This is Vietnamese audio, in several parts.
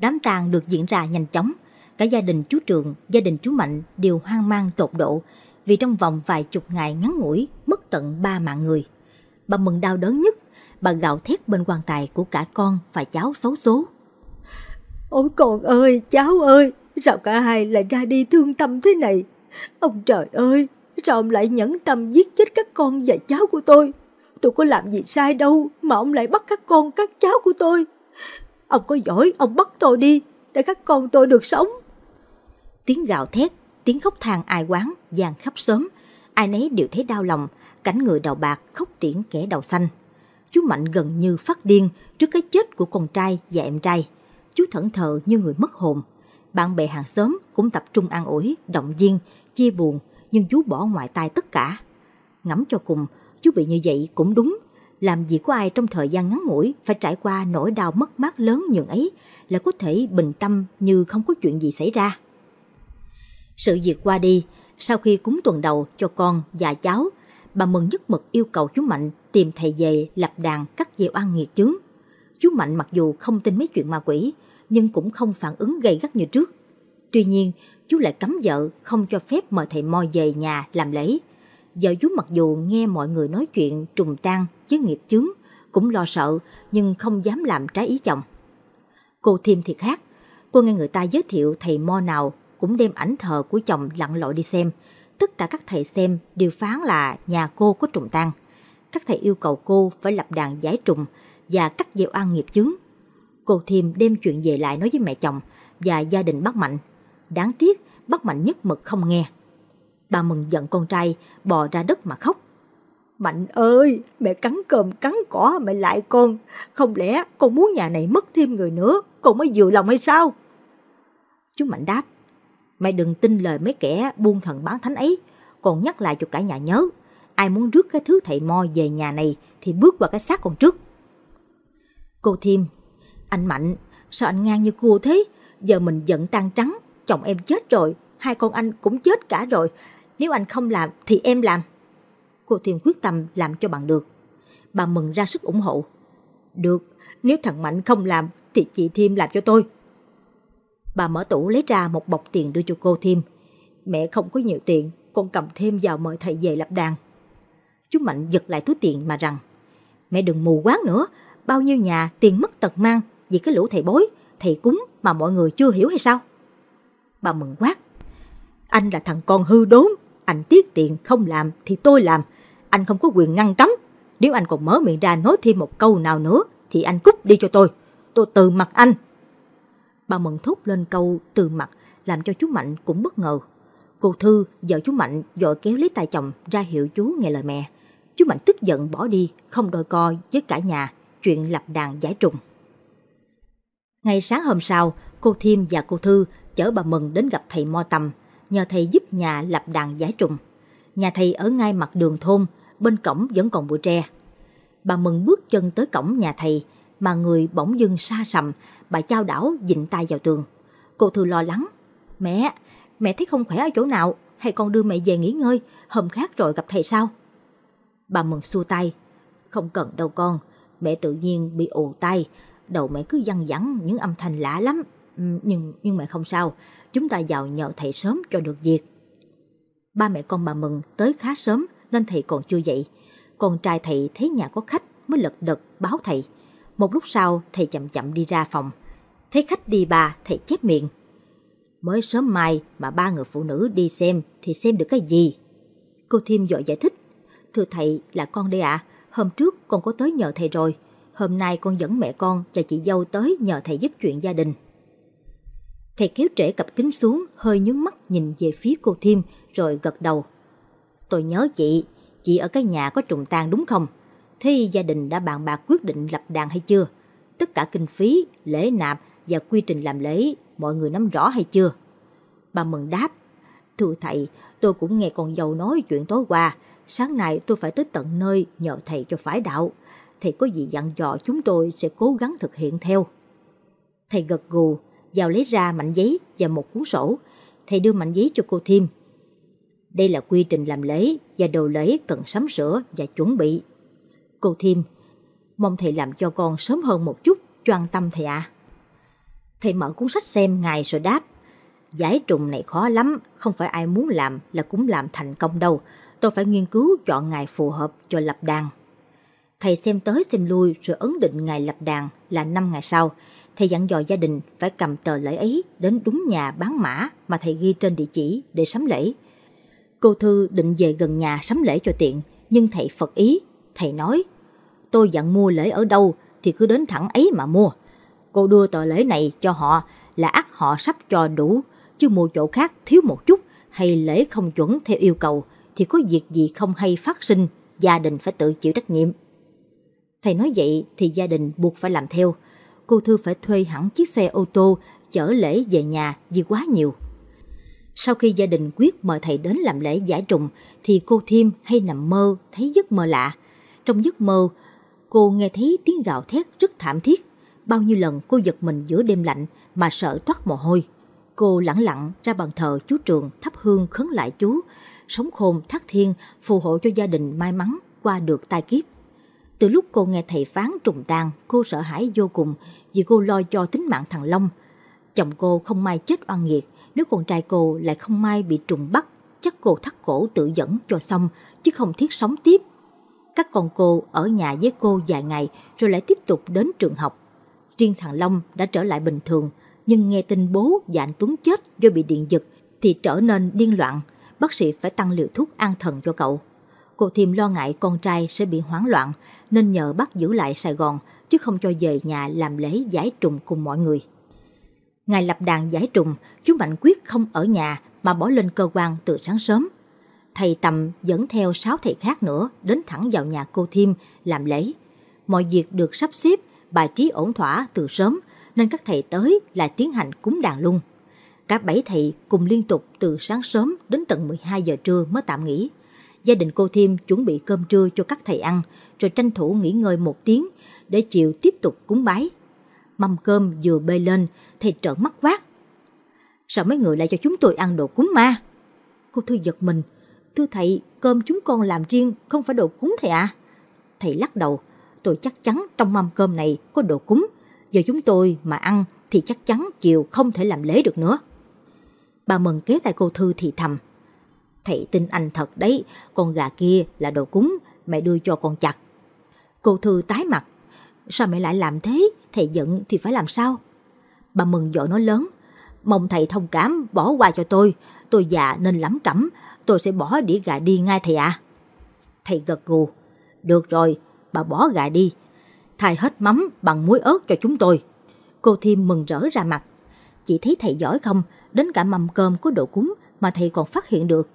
Đám tang được diễn ra nhanh chóng. Cả gia đình chú Trường, gia đình chú Mạnh đều hoang mang tột độ vì trong vòng vài chục ngày ngắn ngủi mất tận ba mạng người. Bà mừng đau đớn nhất, bà gạo thét bên quan tài của cả con và cháu xấu số. Ôi con ơi, cháu ơi, sao cả hai lại ra đi thương tâm thế này? Ông trời ơi, sao ông lại nhẫn tâm giết chết các con và cháu của tôi? Tôi có làm gì sai đâu mà ông lại bắt các con các cháu của tôi. Ông có giỏi, ông bắt tôi đi, để các con tôi được sống. Tiếng gào thét, tiếng khóc than ai quán, vang khắp xóm. Ai nấy đều thấy đau lòng, cảnh người đầu bạc khóc tiễn kẻ đầu xanh. Chú Mạnh gần như phát điên trước cái chết của con trai và em trai. Chú thẫn thờ như người mất hồn. Bạn bè hàng xóm cũng tập trung an ủi, động viên, chia buồn, nhưng chú bỏ ngoài tai tất cả. Ngẫm cho cùng, chú bị như vậy cũng đúng làm gì có ai trong thời gian ngắn ngủi phải trải qua nỗi đau mất mát lớn nhường ấy là có thể bình tâm như không có chuyện gì xảy ra. Sự việc qua đi, sau khi cúng tuần đầu cho con và cháu, bà Mừng nhất mực yêu cầu chú Mạnh tìm thầy về lập đàn cắt về oan nghiệt chướng. Chú Mạnh mặc dù không tin mấy chuyện ma quỷ, nhưng cũng không phản ứng gay gắt như trước. Tuy nhiên, chú lại cấm vợ không cho phép mời thầy Mo về nhà làm lễ. Vợ chú mặc dù nghe mọi người nói chuyện trùng tan với nghiệp chướng, cũng lo sợ nhưng không dám làm trái ý chồng. Cô Thiêm thì khác, cô nghe người ta giới thiệu thầy mo nào cũng đem ảnh thờ của chồng lặn lội đi xem. Tất cả các thầy xem đều phán là nhà cô có trùng tan. Các thầy yêu cầu cô phải lập đàn giải trùng và cắt gieo an nghiệp chướng. Cô Thiêm đem chuyện về lại nói với mẹ chồng và gia đình bác Mạnh. Đáng tiếc bác Mạnh nhất mực không nghe. Bà mừng giận con trai, bò ra đất mà khóc. Mạnh ơi, mẹ cắn cơm cắn cỏ mẹ lại con. Không lẽ con muốn nhà này mất thêm người nữa, con mới vừa lòng hay sao? Chú Mạnh đáp, mẹ đừng tin lời mấy kẻ buôn thần bán thánh ấy. Còn nhắc lại cho cả nhà nhớ, ai muốn rước cái thứ thầy mo về nhà này thì bước vào cái xác con trước. Cô Thiêm, anh Mạnh, sao anh ngang như cua thế? Giờ mình giận tan trắng, chồng em chết rồi, hai con anh cũng chết cả rồi, nếu anh không làm thì em làm. Cô Thiền quyết tâm làm cho bạn được. Bà mừng ra sức ủng hộ. Được, nếu thằng Mạnh không làm thì chị Thiêm làm cho tôi. Bà mở tủ lấy ra một bọc tiền đưa cho cô Thiêm. Mẹ không có nhiều tiền, con cầm thêm vào mời thầy về lập đàn. Chú Mạnh giật lại túi tiền mà rằng, mẹ đừng mù quáng nữa, bao nhiêu nhà tiền mất tật mang vì cái lũ thầy bối, thầy cúng mà mọi người chưa hiểu hay sao? Bà mừng quát, anh là thằng con hư đốn, anh tiết tiện không làm thì tôi làm. Anh không có quyền ngăn cấm. Nếu anh còn mở miệng ra nói thêm một câu nào nữa thì anh cút đi cho tôi. Tôi từ mặt anh. Bà Mận thúc lên câu từ mặt làm cho chú Mạnh cũng bất ngờ. Cô Thư, vợ chú Mạnh dội kéo lấy tay chồng ra hiệu chú nghe lời mẹ. Chú Mạnh tức giận bỏ đi, không đòi coi với cả nhà, chuyện lập đàn giải trùng. Ngày sáng hôm sau, cô Thiêm và cô Thư chở bà Mừng đến gặp thầy Mo Tâm, nhờ thầy giúp nhà lập đàn giải trùng. Nhà thầy ở ngay mặt đường thôn, bên cổng vẫn còn bụi tre. Bà mừng bước chân tới cổng nhà thầy, mà người bỗng dưng xa sầm, bà trao đảo dịnh tay vào tường. Cô Thư lo lắng, mẹ, mẹ thấy không khỏe ở chỗ nào, hay con đưa mẹ về nghỉ ngơi, hôm khác rồi gặp thầy sao? Bà mừng xua tay, không cần đâu con, mẹ tự nhiên bị ù tay, đầu mẹ cứ văng vẳng những âm thanh lạ lắm, nhưng nhưng mẹ không sao, chúng ta vào nhờ thầy sớm cho được việc. Ba mẹ con bà Mừng tới khá sớm nên thầy còn chưa dậy. Con trai thầy thấy nhà có khách mới lật đật báo thầy. Một lúc sau thầy chậm chậm đi ra phòng. Thấy khách đi bà thầy chép miệng. Mới sớm mai mà ba người phụ nữ đi xem thì xem được cái gì? Cô Thiêm dội giải thích. Thưa thầy là con đây ạ. Hôm trước con có tới nhờ thầy rồi. Hôm nay con dẫn mẹ con và chị dâu tới nhờ thầy giúp chuyện gia đình. Thầy kéo trễ cặp kính xuống, hơi nhướng mắt nhìn về phía cô Thiêm, rồi gật đầu. Tôi nhớ chị, chị ở cái nhà có trùng tang đúng không? Thế gia đình đã bàn bạc quyết định lập đàn hay chưa? Tất cả kinh phí, lễ nạp và quy trình làm lễ, mọi người nắm rõ hay chưa? Bà Mừng đáp, thưa thầy, tôi cũng nghe con dâu nói chuyện tối qua, sáng nay tôi phải tới tận nơi nhờ thầy cho phái đạo. Thầy có gì dặn dò chúng tôi sẽ cố gắng thực hiện theo. Thầy gật gù, Giàu lấy ra mảnh giấy và một cuốn sổ. Thầy đưa mảnh giấy cho cô Thiêm. Đây là quy trình làm lễ và đồ lễ cần sắm sửa và chuẩn bị. Cô Thiêm, mong thầy làm cho con sớm hơn một chút, choan tâm thầy ạ. À. Thầy mở cuốn sách xem ngài rồi đáp. Giải trùng này khó lắm, không phải ai muốn làm là cũng làm thành công đâu. Tôi phải nghiên cứu chọn ngày phù hợp cho lập đàn. Thầy xem tới xem lui rồi ấn định ngày lập đàn là 5 ngày sau thầy dặn dò gia đình phải cầm tờ lễ ấy đến đúng nhà bán mã mà thầy ghi trên địa chỉ để sắm lễ. Cô Thư định về gần nhà sắm lễ cho tiện, nhưng thầy phật ý. Thầy nói, tôi dặn mua lễ ở đâu thì cứ đến thẳng ấy mà mua. Cô đưa tờ lễ này cho họ là ắt họ sắp cho đủ, chứ mua chỗ khác thiếu một chút hay lễ không chuẩn theo yêu cầu thì có việc gì không hay phát sinh, gia đình phải tự chịu trách nhiệm. Thầy nói vậy thì gia đình buộc phải làm theo, cô Thư phải thuê hẳn chiếc xe ô tô chở lễ về nhà vì quá nhiều. Sau khi gia đình quyết mời thầy đến làm lễ giải trùng thì cô Thiêm hay nằm mơ thấy giấc mơ lạ. Trong giấc mơ, cô nghe thấy tiếng gào thét rất thảm thiết. Bao nhiêu lần cô giật mình giữa đêm lạnh mà sợ thoát mồ hôi. Cô lặng lặng ra bàn thờ chú Trường thắp hương khấn lại chú, sống khôn thác thiên phù hộ cho gia đình may mắn qua được tai kiếp. Từ lúc cô nghe thầy phán trùng tàn, cô sợ hãi vô cùng vì cô lo cho tính mạng thằng Long. Chồng cô không may chết oan nghiệt, nếu con trai cô lại không may bị trùng bắt, chắc cô thắt cổ tự dẫn cho xong, chứ không thiết sống tiếp. Các con cô ở nhà với cô vài ngày rồi lại tiếp tục đến trường học. Riêng thằng Long đã trở lại bình thường, nhưng nghe tin bố và anh Tuấn chết do bị điện giật thì trở nên điên loạn. Bác sĩ phải tăng liều thuốc an thần cho cậu cô Thiêm lo ngại con trai sẽ bị hoảng loạn nên nhờ bắt giữ lại Sài Gòn chứ không cho về nhà làm lễ giải trùng cùng mọi người. Ngày lập đàn giải trùng, chú Mạnh quyết không ở nhà mà bỏ lên cơ quan từ sáng sớm. Thầy Tầm dẫn theo sáu thầy khác nữa đến thẳng vào nhà cô Thiêm làm lễ. Mọi việc được sắp xếp, bài trí ổn thỏa từ sớm nên các thầy tới là tiến hành cúng đàn luôn. Cả bảy thầy cùng liên tục từ sáng sớm đến tận 12 giờ trưa mới tạm nghỉ gia đình cô Thiêm chuẩn bị cơm trưa cho các thầy ăn, rồi tranh thủ nghỉ ngơi một tiếng để chịu tiếp tục cúng bái. Mâm cơm vừa bê lên, thầy trợn mắt quát. Sao mấy người lại cho chúng tôi ăn đồ cúng ma? Cô Thư giật mình. Thưa thầy, cơm chúng con làm riêng không phải đồ cúng thầy à? Thầy lắc đầu. Tôi chắc chắn trong mâm cơm này có đồ cúng. Giờ chúng tôi mà ăn thì chắc chắn chiều không thể làm lễ được nữa. Bà Mừng kéo tay cô Thư thì thầm. Thầy tin anh thật đấy, con gà kia là đồ cúng, mẹ đưa cho con chặt. Cô Thư tái mặt. Sao mẹ lại làm thế? Thầy giận thì phải làm sao? Bà Mừng vợ nói lớn. Mong thầy thông cảm bỏ qua cho tôi. Tôi già nên lắm cẩm. Tôi sẽ bỏ đĩa gà đi ngay thầy ạ. Thầy gật gù. Được rồi, bà bỏ gà đi. Thay hết mắm bằng muối ớt cho chúng tôi. Cô Thiêm mừng rỡ ra mặt. Chị thấy thầy giỏi không? Đến cả mâm cơm có đồ cúng mà thầy còn phát hiện được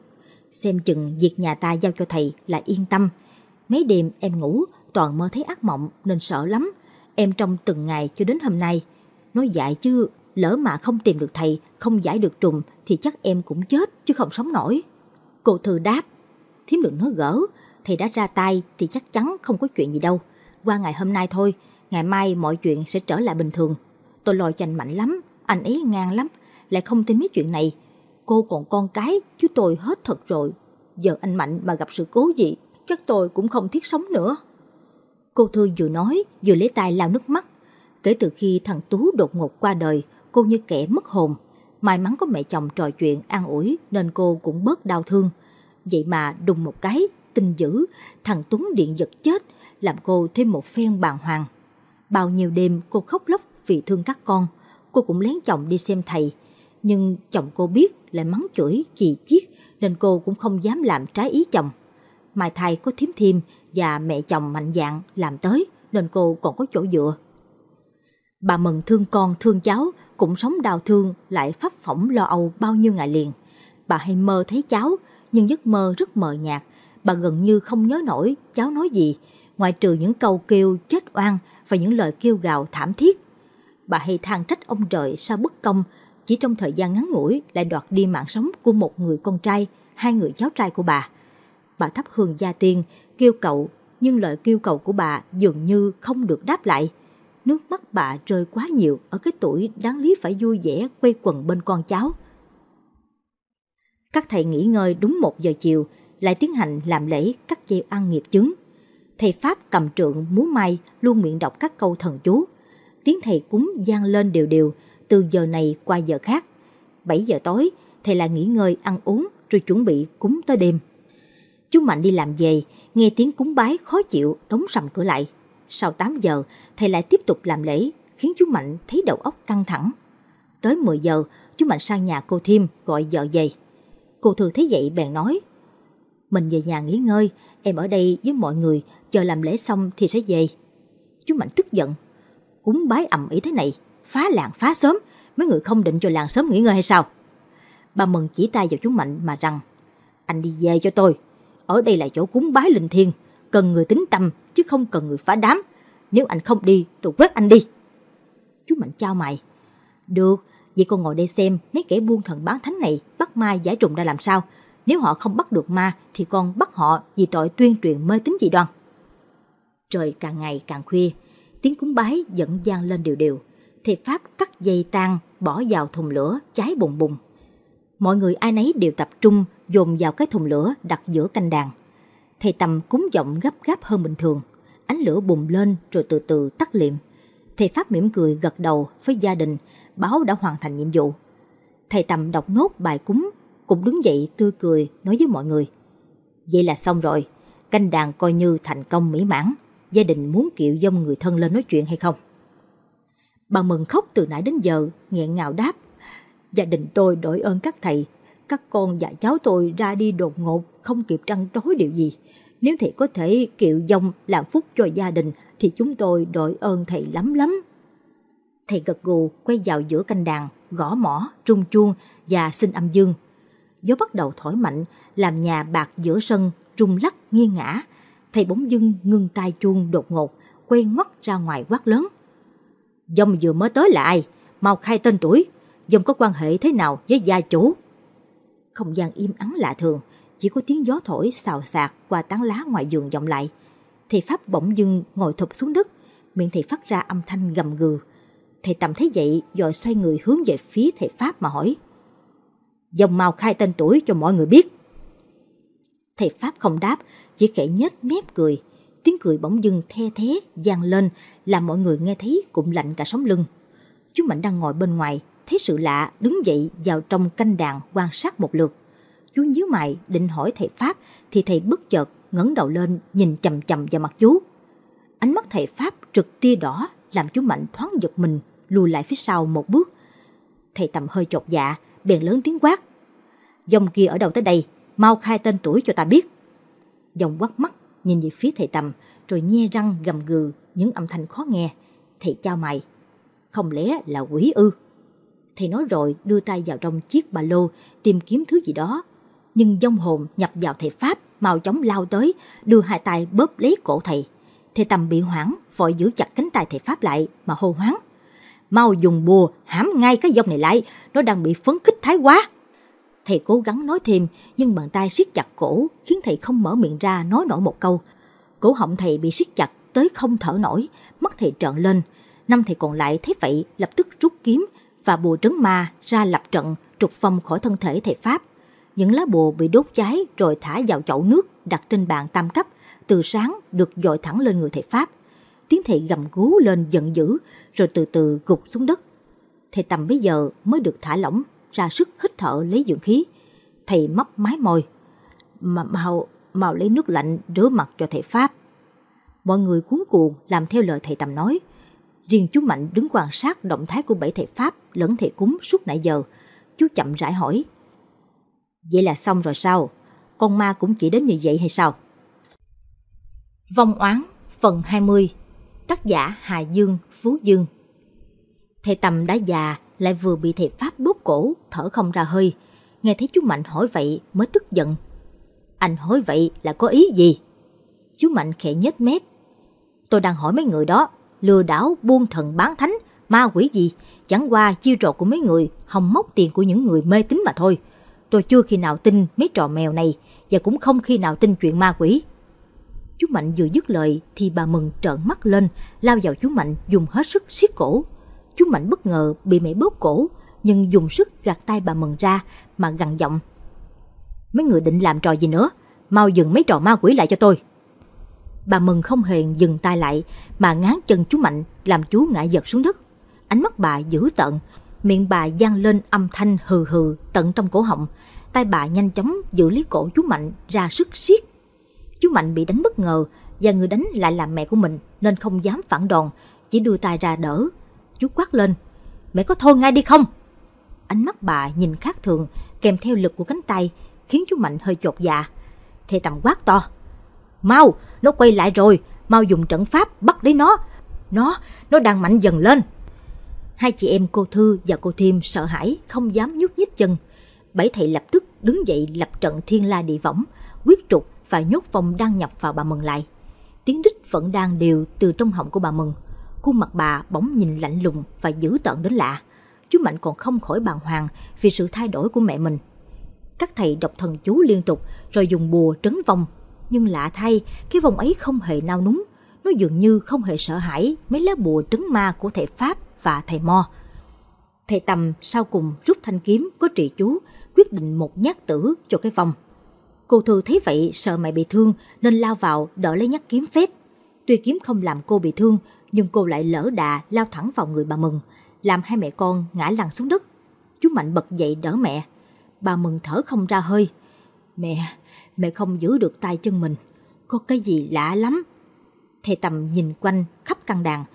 xem chừng việc nhà ta giao cho thầy là yên tâm. Mấy đêm em ngủ, toàn mơ thấy ác mộng nên sợ lắm. Em trong từng ngày cho đến hôm nay. Nói dại chứ, lỡ mà không tìm được thầy, không giải được trùng thì chắc em cũng chết chứ không sống nổi. Cô thư đáp, thiếm đừng nói gỡ, thầy đã ra tay thì chắc chắn không có chuyện gì đâu. Qua ngày hôm nay thôi, ngày mai mọi chuyện sẽ trở lại bình thường. Tôi lo cho mạnh lắm, anh ấy ngang lắm, lại không tin mấy chuyện này cô còn con cái, chứ tôi hết thật rồi. Giờ anh Mạnh mà gặp sự cố gì, chắc tôi cũng không thiết sống nữa. Cô Thư vừa nói, vừa lấy tay lao nước mắt. Kể từ khi thằng Tú đột ngột qua đời, cô như kẻ mất hồn. May mắn có mẹ chồng trò chuyện an ủi nên cô cũng bớt đau thương. Vậy mà đùng một cái, tin dữ, thằng Tuấn điện giật chết, làm cô thêm một phen bàng hoàng. Bao nhiêu đêm cô khóc lóc vì thương các con, cô cũng lén chồng đi xem thầy, nhưng chồng cô biết lại mắng chửi, chỉ chiết nên cô cũng không dám làm trái ý chồng. Mai thai có thím thiêm và mẹ chồng mạnh dạn làm tới nên cô còn có chỗ dựa. Bà Mừng thương con thương cháu cũng sống đau thương lại pháp phỏng lo âu bao nhiêu ngày liền. Bà hay mơ thấy cháu nhưng giấc mơ rất mờ nhạt. Bà gần như không nhớ nổi cháu nói gì ngoại trừ những câu kêu chết oan và những lời kêu gào thảm thiết. Bà hay than trách ông trời sao bất công chỉ trong thời gian ngắn ngủi lại đoạt đi mạng sống của một người con trai, hai người cháu trai của bà. Bà thắp hương gia tiên, kêu cậu, nhưng lời kêu cầu của bà dường như không được đáp lại. Nước mắt bà rơi quá nhiều ở cái tuổi đáng lý phải vui vẻ quay quần bên con cháu. Các thầy nghỉ ngơi đúng một giờ chiều, lại tiến hành làm lễ cắt dây ăn nghiệp chứng. Thầy Pháp cầm trượng múa may luôn miệng đọc các câu thần chú. Tiếng thầy cúng gian lên đều đều, từ giờ này qua giờ khác. 7 giờ tối, thầy lại nghỉ ngơi ăn uống rồi chuẩn bị cúng tới đêm. Chú Mạnh đi làm về, nghe tiếng cúng bái khó chịu, đóng sầm cửa lại. Sau 8 giờ, thầy lại tiếp tục làm lễ, khiến chú Mạnh thấy đầu óc căng thẳng. Tới 10 giờ, chú Mạnh sang nhà cô Thiêm gọi vợ về. Cô Thư thấy vậy bèn nói, Mình về nhà nghỉ ngơi, em ở đây với mọi người, chờ làm lễ xong thì sẽ về. Chú Mạnh tức giận, cúng bái ầm ĩ thế này, phá làng phá xóm, mấy người không định cho làng xóm nghỉ ngơi hay sao? Bà Mừng chỉ tay vào chú Mạnh mà rằng, anh đi về cho tôi, ở đây là chỗ cúng bái linh thiêng, cần người tính tâm chứ không cần người phá đám. Nếu anh không đi, tôi quét anh đi. Chú Mạnh chào mày. Được, vậy con ngồi đây xem mấy kẻ buôn thần bán thánh này bắt ma giải trùng ra làm sao. Nếu họ không bắt được ma thì con bắt họ vì tội tuyên truyền mê tín dị đoan. Trời càng ngày càng khuya, tiếng cúng bái vẫn gian lên đều đều thì Pháp cắt dây tan bỏ vào thùng lửa, cháy bùng bùng. Mọi người ai nấy đều tập trung, dồn vào cái thùng lửa đặt giữa canh đàn. Thầy Tâm cúng giọng gấp gáp hơn bình thường. Ánh lửa bùng lên rồi từ từ tắt liệm. Thầy Pháp mỉm cười gật đầu với gia đình, báo đã hoàn thành nhiệm vụ. Thầy Tâm đọc nốt bài cúng, cũng đứng dậy tươi cười nói với mọi người. Vậy là xong rồi, canh đàn coi như thành công mỹ mãn. Gia đình muốn kiệu dông người thân lên nói chuyện hay không? Bà mừng khóc từ nãy đến giờ, nghẹn ngào đáp. Gia đình tôi đổi ơn các thầy, các con và cháu tôi ra đi đột ngột, không kịp trăn trối điều gì. Nếu thầy có thể kiệu dòng làm phúc cho gia đình thì chúng tôi đổi ơn thầy lắm lắm. Thầy gật gù quay vào giữa canh đàn, gõ mỏ, trung chuông và xin âm dương. Gió bắt đầu thổi mạnh, làm nhà bạc giữa sân, rung lắc nghiêng ngã. Thầy bỗng dưng ngưng tay chuông đột ngột, quay ngoắt ra ngoài quát lớn. Dông vừa mới tới là ai? Mau khai tên tuổi, Dông có quan hệ thế nào với gia chủ? Không gian im ắng lạ thường, chỉ có tiếng gió thổi xào xạc qua tán lá ngoài giường vọng lại. Thầy Pháp bỗng dưng ngồi thụp xuống đất, miệng thầy phát ra âm thanh gầm gừ. Thầy tầm thấy vậy, rồi xoay người hướng về phía thầy Pháp mà hỏi. Dông mau khai tên tuổi cho mọi người biết. Thầy Pháp không đáp, chỉ khẽ nhếch mép cười tiếng cười bỗng dưng the thế vang lên làm mọi người nghe thấy cũng lạnh cả sống lưng chú mạnh đang ngồi bên ngoài thấy sự lạ đứng dậy vào trong canh đàn quan sát một lượt chú nhíu mày định hỏi thầy pháp thì thầy bất chợt ngẩng đầu lên nhìn chằm chằm vào mặt chú ánh mắt thầy pháp trực tia đỏ làm chú mạnh thoáng giật mình lùi lại phía sau một bước thầy tầm hơi chột dạ bèn lớn tiếng quát dòng kia ở đâu tới đây mau khai tên tuổi cho ta biết dòng quát mắt nhìn về phía thầy tầm, rồi nhe răng gầm gừ những âm thanh khó nghe. Thầy chào mày, không lẽ là quỷ ư? Thầy nói rồi đưa tay vào trong chiếc ba lô tìm kiếm thứ gì đó. Nhưng dông hồn nhập vào thầy Pháp, mau chóng lao tới, đưa hai tay bóp lấy cổ thầy. Thầy tầm bị hoảng, vội giữ chặt cánh tay thầy Pháp lại mà hô hoáng. Mau dùng bùa hãm ngay cái dông này lại, nó đang bị phấn khích thái quá. Thầy cố gắng nói thêm, nhưng bàn tay siết chặt cổ khiến thầy không mở miệng ra nói nổi một câu. Cổ họng thầy bị siết chặt tới không thở nổi, mắt thầy trợn lên. Năm thầy còn lại thấy vậy lập tức rút kiếm và bùa trấn ma ra lập trận trục phong khỏi thân thể thầy Pháp. Những lá bùa bị đốt cháy rồi thả vào chậu nước đặt trên bàn tam cấp, từ sáng được dội thẳng lên người thầy Pháp. Tiếng thầy gầm gú lên giận dữ rồi từ từ gục xuống đất. Thầy Tầm bây giờ mới được thả lỏng ra sức hít thở lấy dưỡng khí. Thầy mấp mái môi. Mà mau, mau lấy nước lạnh rửa mặt cho thầy Pháp. Mọi người cuốn cuồng làm theo lời thầy Tầm nói. Riêng chú Mạnh đứng quan sát động thái của bảy thầy Pháp lẫn thầy cúng suốt nãy giờ. Chú chậm rãi hỏi. Vậy là xong rồi sao? Con ma cũng chỉ đến như vậy hay sao? Vong oán phần 20 Tác giả Hà Dương, Phú Dương Thầy Tầm đã già lại vừa bị thầy Pháp bóp cổ, thở không ra hơi. Nghe thấy chú Mạnh hỏi vậy mới tức giận. Anh hỏi vậy là có ý gì? Chú Mạnh khẽ nhếch mép. Tôi đang hỏi mấy người đó, lừa đảo, buôn thần bán thánh, ma quỷ gì, chẳng qua chiêu trò của mấy người hòng móc tiền của những người mê tín mà thôi. Tôi chưa khi nào tin mấy trò mèo này và cũng không khi nào tin chuyện ma quỷ. Chú Mạnh vừa dứt lời thì bà Mừng trợn mắt lên, lao vào chú Mạnh dùng hết sức siết cổ Chú Mạnh bất ngờ bị mẹ bóp cổ, nhưng dùng sức gạt tay bà Mừng ra mà gằn giọng. Mấy người định làm trò gì nữa, mau dừng mấy trò ma quỷ lại cho tôi. Bà Mừng không hề dừng tay lại mà ngán chân chú Mạnh làm chú ngã giật xuống đất. Ánh mắt bà dữ tợn, miệng bà gian lên âm thanh hừ hừ tận trong cổ họng. Tay bà nhanh chóng giữ lấy cổ chú Mạnh ra sức siết. Chú Mạnh bị đánh bất ngờ và người đánh lại là mẹ của mình nên không dám phản đòn, chỉ đưa tay ra đỡ Chú quát lên, mẹ có thôi ngay đi không? Ánh mắt bà nhìn khác thường, kèm theo lực của cánh tay, khiến chú Mạnh hơi chột dạ. Thầy tầm quát to, mau, nó quay lại rồi, mau dùng trận pháp bắt lấy nó, nó, nó đang mạnh dần lên. Hai chị em cô Thư và cô Thiêm sợ hãi, không dám nhúc nhích chân. Bảy thầy lập tức đứng dậy lập trận thiên la địa võng, quyết trục và nhốt vòng đang nhập vào bà Mừng lại. Tiếng rít vẫn đang đều từ trong họng của bà Mừng. Khuôn mặt bà bỗng nhìn lạnh lùng và dữ tợn đến lạ. Chú Mạnh còn không khỏi bàng hoàng vì sự thay đổi của mẹ mình. Các thầy đọc thần chú liên tục rồi dùng bùa trấn vong. Nhưng lạ thay, cái vòng ấy không hề nao núng. Nó dường như không hề sợ hãi mấy lá bùa trấn ma của thầy Pháp và thầy Mo. Thầy Tầm sau cùng rút thanh kiếm có trị chú, quyết định một nhát tử cho cái vòng. Cô Thư thấy vậy sợ mẹ bị thương nên lao vào đỡ lấy nhát kiếm phép. Tuy kiếm không làm cô bị thương nhưng cô lại lỡ đà lao thẳng vào người bà Mừng, làm hai mẹ con ngã lăn xuống đất. Chú Mạnh bật dậy đỡ mẹ. Bà Mừng thở không ra hơi. Mẹ, mẹ không giữ được tay chân mình. Có cái gì lạ lắm. Thầy Tầm nhìn quanh khắp căn đàn.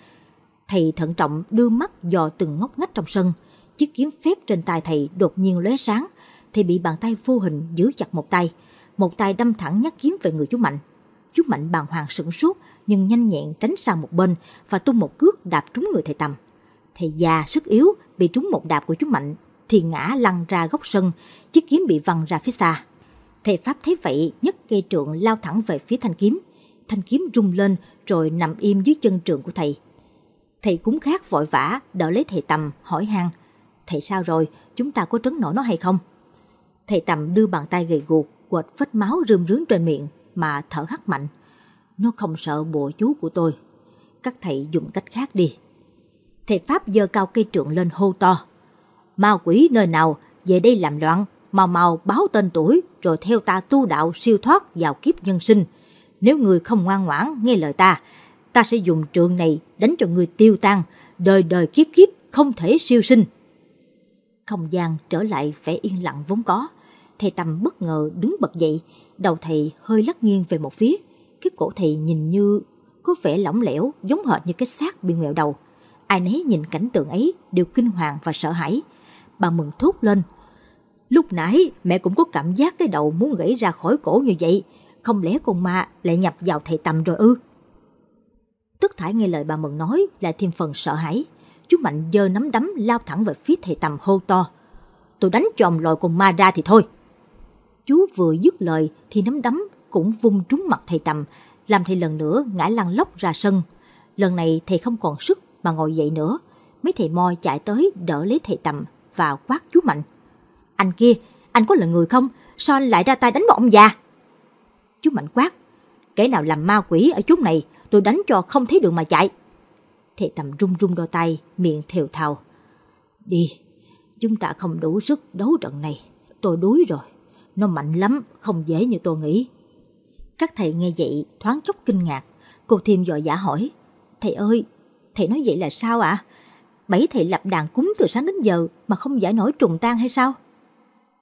Thầy thận trọng đưa mắt dò từng ngóc ngách trong sân. Chiếc kiếm phép trên tay thầy đột nhiên lóe sáng. Thầy bị bàn tay vô hình giữ chặt một tay. Một tay đâm thẳng nhát kiếm về người chú Mạnh. Chú Mạnh bàng hoàng sửng sốt, nhưng nhanh nhẹn tránh sang một bên và tung một cước đạp trúng người thầy Tầm. Thầy già sức yếu bị trúng một đạp của chú Mạnh thì ngã lăn ra góc sân, chiếc kiếm bị văng ra phía xa. Thầy Pháp thấy vậy nhấc cây trượng lao thẳng về phía thanh kiếm. Thanh kiếm rung lên rồi nằm im dưới chân trượng của thầy. Thầy cúng khác vội vã đỡ lấy thầy Tầm hỏi han Thầy sao rồi, chúng ta có trấn nổi nó hay không? Thầy Tầm đưa bàn tay gầy guộc quệt vết máu rơm rướng trên miệng mà thở hắt mạnh nó không sợ bộ chú của tôi. Các thầy dùng cách khác đi. Thầy Pháp giơ cao cây trượng lên hô to. Ma quỷ nơi nào về đây làm loạn, mau mau báo tên tuổi rồi theo ta tu đạo siêu thoát vào kiếp nhân sinh. Nếu người không ngoan ngoãn nghe lời ta, ta sẽ dùng trượng này đánh cho người tiêu tan, đời đời kiếp kiếp không thể siêu sinh. Không gian trở lại vẻ yên lặng vốn có. Thầy Tâm bất ngờ đứng bật dậy, đầu thầy hơi lắc nghiêng về một phía cái cổ thầy nhìn như có vẻ lỏng lẻo giống hệt như cái xác bị ngẹo đầu. Ai nấy nhìn cảnh tượng ấy đều kinh hoàng và sợ hãi. Bà mừng thốt lên. Lúc nãy mẹ cũng có cảm giác cái đầu muốn gãy ra khỏi cổ như vậy. Không lẽ con ma lại nhập vào thầy tầm rồi ư? Tất thải nghe lời bà mừng nói lại thêm phần sợ hãi. Chú Mạnh giơ nắm đấm lao thẳng về phía thầy tầm hô to. Tôi đánh cho ông lòi con ma ra thì thôi. Chú vừa dứt lời thì nắm đấm cũng vung trúng mặt thầy Tầm, làm thầy lần nữa ngã lăn lóc ra sân. Lần này thầy không còn sức mà ngồi dậy nữa. Mấy thầy Mo chạy tới đỡ lấy thầy Tầm và quát chú Mạnh. Anh kia, anh có là người không? Sao anh lại ra tay đánh một ông già? Chú Mạnh quát. Kẻ nào làm ma quỷ ở chốn này, tôi đánh cho không thấy đường mà chạy. Thầy Tầm rung rung đôi tay, miệng thều thào. Đi, chúng ta không đủ sức đấu trận này. Tôi đuối rồi. Nó mạnh lắm, không dễ như tôi nghĩ. Các thầy nghe vậy thoáng chốc kinh ngạc. Cô Thiêm dội giả hỏi. Thầy ơi, thầy nói vậy là sao ạ? Bảy thầy lập đàn cúng từ sáng đến giờ mà không giải nổi trùng tan hay sao?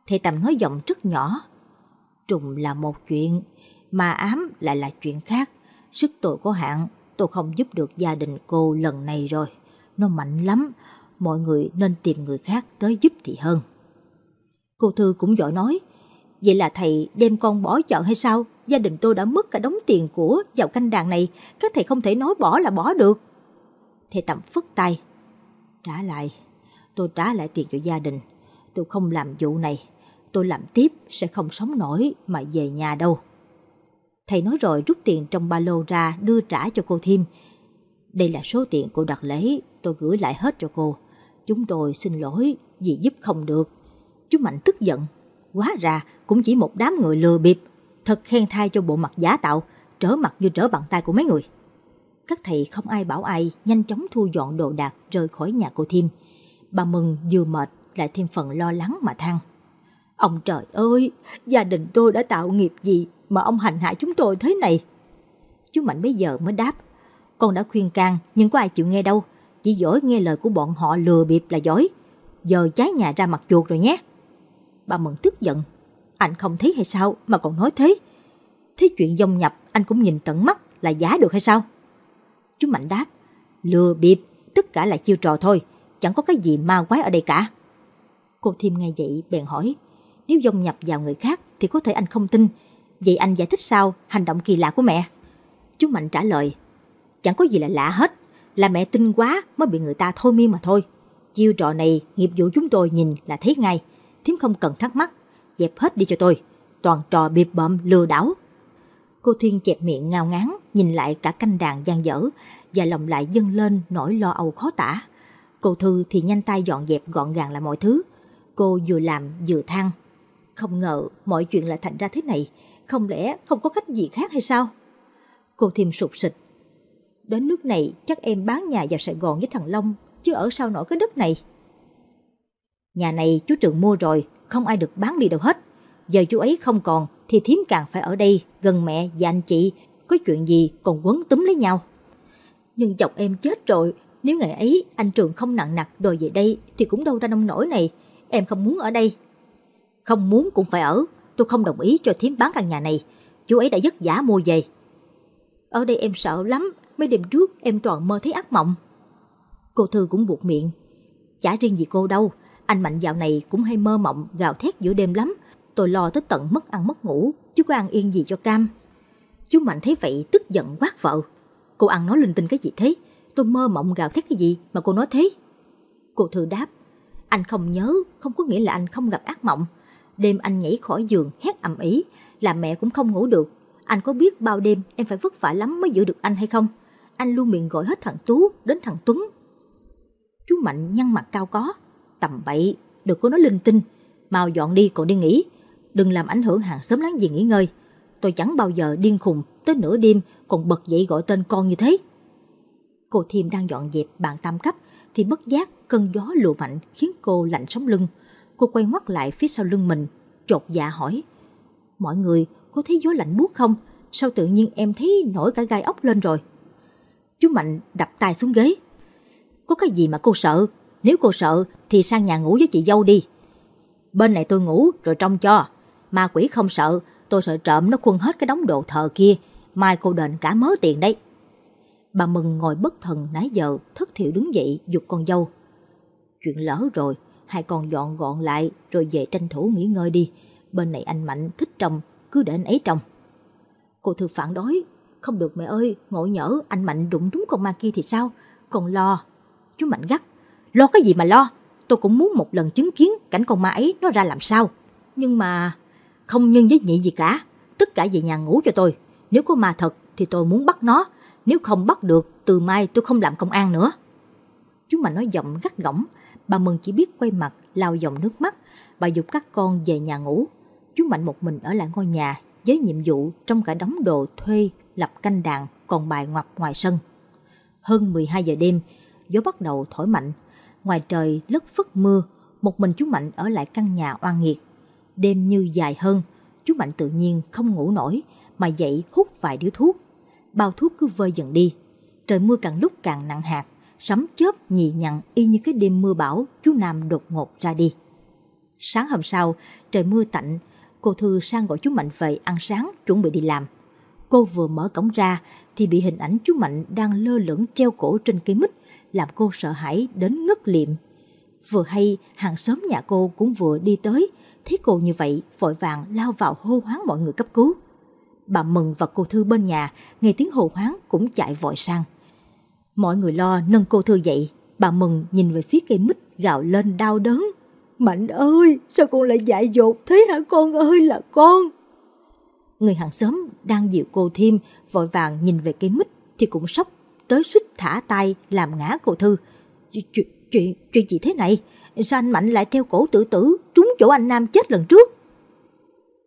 Thầy Tầm nói giọng rất nhỏ. Trùng là một chuyện, mà ám lại là chuyện khác. Sức tôi có hạn, tôi không giúp được gia đình cô lần này rồi. Nó mạnh lắm, mọi người nên tìm người khác tới giúp thì hơn. Cô Thư cũng giỏi nói, vậy là thầy đem con bỏ chợ hay sao gia đình tôi đã mất cả đống tiền của vào canh đàn này, các thầy không thể nói bỏ là bỏ được. Thầy tầm phất tay. Trả lại, tôi trả lại tiền cho gia đình. Tôi không làm vụ này, tôi làm tiếp sẽ không sống nổi mà về nhà đâu. Thầy nói rồi rút tiền trong ba lô ra đưa trả cho cô Thêm, Đây là số tiền cô đặt lấy, tôi gửi lại hết cho cô. Chúng tôi xin lỗi vì giúp không được. Chú Mạnh tức giận. Quá ra cũng chỉ một đám người lừa bịp Thật khen thai cho bộ mặt giả tạo, trở mặt như trở bàn tay của mấy người. Các thầy không ai bảo ai nhanh chóng thu dọn đồ đạc rời khỏi nhà cô Thiêm. Bà Mừng vừa mệt lại thêm phần lo lắng mà than. Ông trời ơi, gia đình tôi đã tạo nghiệp gì mà ông hành hạ chúng tôi thế này? Chú Mạnh bây giờ mới đáp. Con đã khuyên can nhưng có ai chịu nghe đâu. Chỉ giỏi nghe lời của bọn họ lừa bịp là giỏi. Giờ cháy nhà ra mặt chuột rồi nhé. Bà Mừng tức giận anh không thấy hay sao mà còn nói thế? Thế chuyện dông nhập anh cũng nhìn tận mắt là giá được hay sao? Chú Mạnh đáp, lừa bịp, tất cả là chiêu trò thôi, chẳng có cái gì ma quái ở đây cả. Cô Thiêm nghe vậy bèn hỏi, nếu dông nhập vào người khác thì có thể anh không tin, vậy anh giải thích sao hành động kỳ lạ của mẹ? Chú Mạnh trả lời, chẳng có gì là lạ hết, là mẹ tin quá mới bị người ta thôi miên mà thôi. Chiêu trò này, nghiệp vụ chúng tôi nhìn là thấy ngay, thiếm không cần thắc mắc, dẹp hết đi cho tôi. Toàn trò bịp bợm lừa đảo. Cô Thiên chẹp miệng ngao ngán, nhìn lại cả canh đàn gian dở và lòng lại dâng lên nỗi lo âu khó tả. Cô Thư thì nhanh tay dọn dẹp gọn gàng lại mọi thứ. Cô vừa làm vừa than. Không ngờ mọi chuyện lại thành ra thế này. Không lẽ không có cách gì khác hay sao? Cô Thiên sụp sịch. Đến nước này chắc em bán nhà vào Sài Gòn với thằng Long chứ ở sao nổi cái đất này. Nhà này chú Trường mua rồi, không ai được bán đi đâu hết. Giờ chú ấy không còn thì thím càng phải ở đây gần mẹ và anh chị, có chuyện gì còn quấn túm lấy nhau. Nhưng chồng em chết rồi, nếu ngày ấy anh Trường không nặng nặc đòi về đây thì cũng đâu ra nông nổi này, em không muốn ở đây. Không muốn cũng phải ở, tôi không đồng ý cho thím bán căn nhà này, chú ấy đã vất giả mua về. Ở đây em sợ lắm, mấy đêm trước em toàn mơ thấy ác mộng. Cô Thư cũng buộc miệng, chả riêng gì cô đâu, anh Mạnh dạo này cũng hay mơ mộng gào thét giữa đêm lắm. Tôi lo tới tận mất ăn mất ngủ, chứ có ăn yên gì cho cam. Chú Mạnh thấy vậy tức giận quát vợ. Cô ăn nói linh tinh cái gì thế? Tôi mơ mộng gào thét cái gì mà cô nói thế? Cô Thư đáp. Anh không nhớ, không có nghĩa là anh không gặp ác mộng. Đêm anh nhảy khỏi giường hét ầm ĩ, làm mẹ cũng không ngủ được. Anh có biết bao đêm em phải vất vả lắm mới giữ được anh hay không? Anh luôn miệng gọi hết thằng Tú đến thằng Tuấn. Chú Mạnh nhăn mặt cao có, tầm bậy, đừng có nói linh tinh, mau dọn đi còn đi nghỉ, đừng làm ảnh hưởng hàng xóm láng giềng nghỉ ngơi. Tôi chẳng bao giờ điên khùng tới nửa đêm còn bật dậy gọi tên con như thế. Cô Thiêm đang dọn dẹp bàn tam cấp thì bất giác cơn gió lùa mạnh khiến cô lạnh sống lưng. Cô quay ngoắt lại phía sau lưng mình, chột dạ hỏi. Mọi người có thấy gió lạnh buốt không? Sao tự nhiên em thấy nổi cả gai ốc lên rồi? Chú Mạnh đập tay xuống ghế. Có cái gì mà cô sợ? Nếu cô sợ thì sang nhà ngủ với chị dâu đi. Bên này tôi ngủ rồi trông cho. Ma quỷ không sợ, tôi sợ trộm nó khuân hết cái đống đồ thờ kia. Mai cô đền cả mớ tiền đấy. Bà Mừng ngồi bất thần nãy giờ, thất thiểu đứng dậy dục con dâu. Chuyện lỡ rồi, hai con dọn gọn lại rồi về tranh thủ nghỉ ngơi đi. Bên này anh Mạnh thích trồng, cứ để anh ấy trồng. Cô thư phản đối, không được mẹ ơi, ngộ nhỡ anh Mạnh đụng trúng con ma kia thì sao? Còn lo, chú Mạnh gắt, Lo cái gì mà lo, tôi cũng muốn một lần chứng kiến cảnh con ma ấy nó ra làm sao. Nhưng mà không nhân với nhị gì cả, tất cả về nhà ngủ cho tôi. Nếu có ma thật thì tôi muốn bắt nó, nếu không bắt được từ mai tôi không làm công an nữa. Chú mà nói giọng gắt gỏng, bà Mừng chỉ biết quay mặt, lao dòng nước mắt. Bà dục các con về nhà ngủ. Chú Mạnh một mình ở lại ngôi nhà với nhiệm vụ trong cả đóng đồ thuê, lập canh đàn, còn bài ngoặt ngoài sân. Hơn 12 giờ đêm, gió bắt đầu thổi mạnh, ngoài trời lất phất mưa, một mình chú Mạnh ở lại căn nhà oan nghiệt. Đêm như dài hơn, chú Mạnh tự nhiên không ngủ nổi mà dậy hút vài điếu thuốc. Bao thuốc cứ vơi dần đi. Trời mưa càng lúc càng nặng hạt, sấm chớp nhị nhặn y như cái đêm mưa bão chú Nam đột ngột ra đi. Sáng hôm sau, trời mưa tạnh, cô Thư sang gọi chú Mạnh về ăn sáng chuẩn bị đi làm. Cô vừa mở cổng ra thì bị hình ảnh chú Mạnh đang lơ lửng treo cổ trên cây mít làm cô sợ hãi đến ngất liệm. Vừa hay, hàng xóm nhà cô cũng vừa đi tới, thấy cô như vậy, vội vàng lao vào hô hoáng mọi người cấp cứu. Bà Mừng và cô Thư bên nhà, nghe tiếng hô hoáng cũng chạy vội sang. Mọi người lo nâng cô Thư dậy, bà Mừng nhìn về phía cây mít gào lên đau đớn. Mạnh ơi, sao con lại dại dột thế hả con ơi là con? Người hàng xóm đang dịu cô Thiêm vội vàng nhìn về cây mít thì cũng sốc tới suýt thả tay làm ngã cô Thư. Chuyện, chuyện, chuyện gì thế này? Sao anh Mạnh lại treo cổ tự tử, trúng chỗ anh Nam chết lần trước?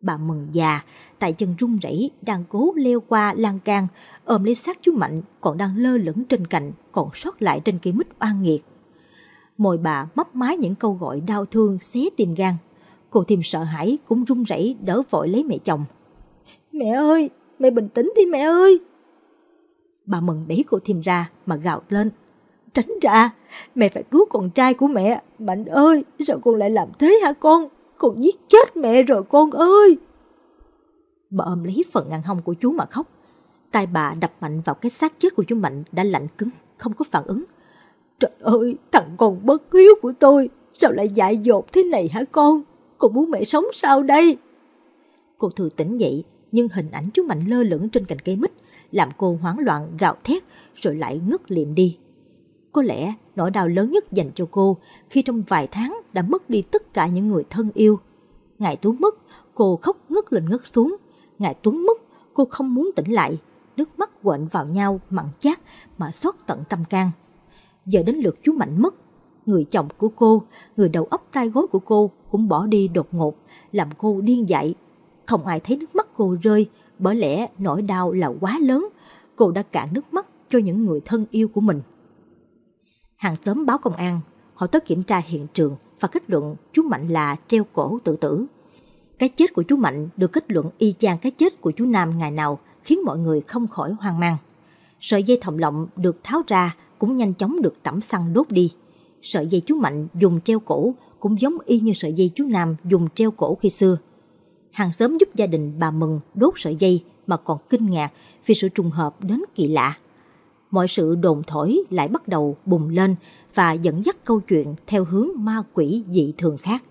Bà mừng già, tại chân run rẩy đang cố leo qua lan can, ôm lấy xác chú Mạnh còn đang lơ lửng trên cạnh, còn sót lại trên cây mít oan nghiệt. Môi bà mấp mái những câu gọi đau thương xé tim gan. Cô thêm sợ hãi cũng run rẩy đỡ vội lấy mẹ chồng. Mẹ ơi, mẹ bình tĩnh đi mẹ ơi! Bà mừng đẩy cô thêm ra mà gào lên. Tránh ra, mẹ phải cứu con trai của mẹ. Mạnh ơi, sao con lại làm thế hả con? Con giết chết mẹ rồi con ơi! Bà ôm lấy phần ngăn hông của chú mà khóc. Tay bà đập mạnh vào cái xác chết của chú Mạnh đã lạnh cứng, không có phản ứng. Trời ơi, thằng con bất hiếu của tôi, sao lại dại dột thế này hả con? Con muốn mẹ sống sao đây? Cô thừa tỉnh dậy, nhưng hình ảnh chú Mạnh lơ lửng trên cành cây mít làm cô hoảng loạn gào thét rồi lại ngất liệm đi. Có lẽ nỗi đau lớn nhất dành cho cô khi trong vài tháng đã mất đi tất cả những người thân yêu. Ngài Tú mất, cô khóc ngất lên ngất xuống. Ngài Tuấn mất, cô không muốn tỉnh lại. Nước mắt quện vào nhau mặn chát mà xót tận tâm can. Giờ đến lượt chú Mạnh mất. Người chồng của cô, người đầu óc tai gối của cô cũng bỏ đi đột ngột, làm cô điên dại. Không ai thấy nước mắt cô rơi, bởi lẽ nỗi đau là quá lớn, cô đã cạn nước mắt cho những người thân yêu của mình. Hàng xóm báo công an, họ tới kiểm tra hiện trường và kết luận chú Mạnh là treo cổ tự tử. Cái chết của chú Mạnh được kết luận y chang cái chết của chú Nam ngày nào khiến mọi người không khỏi hoang mang. Sợi dây thòng lọng được tháo ra cũng nhanh chóng được tẩm xăng đốt đi. Sợi dây chú Mạnh dùng treo cổ cũng giống y như sợi dây chú Nam dùng treo cổ khi xưa – hàng xóm giúp gia đình bà Mừng đốt sợi dây mà còn kinh ngạc vì sự trùng hợp đến kỳ lạ. Mọi sự đồn thổi lại bắt đầu bùng lên và dẫn dắt câu chuyện theo hướng ma quỷ dị thường khác.